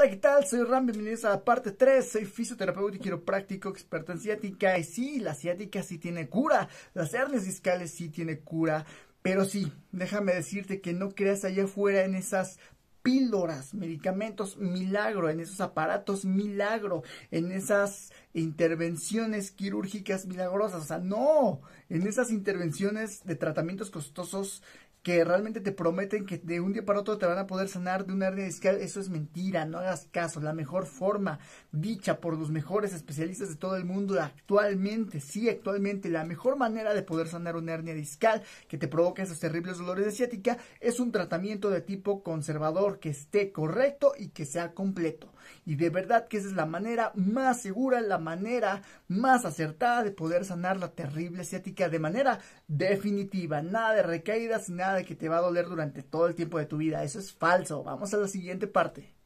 Hola, ¿qué tal? Soy Ram, bienvenidos a la parte 3. Soy fisioterapeuta y quiropráctico, experto en ciática. Y sí, la ciática sí tiene cura. Las hernias discales sí tiene cura. Pero sí, déjame decirte que no creas allá afuera en esas píldoras, medicamentos milagro, en esos aparatos milagro, en esas intervenciones quirúrgicas milagrosas, o sea, no, en esas intervenciones de tratamientos costosos que realmente te prometen que de un día para otro te van a poder sanar de una hernia discal, eso es mentira, no hagas caso. La mejor forma dicha por los mejores especialistas de todo el mundo actualmente, sí, actualmente, la mejor manera de poder sanar una hernia discal que te provoca esos terribles dolores de ciática es un tratamiento de tipo conservador que esté correcto y que sea completo. Y de verdad que esa es la manera más segura, la manera más acertada de poder sanar la terrible ciática de manera definitiva, nada de recaídas, nada que te va a doler durante todo el tiempo de tu vida. Eso es falso. Vamos a la siguiente parte.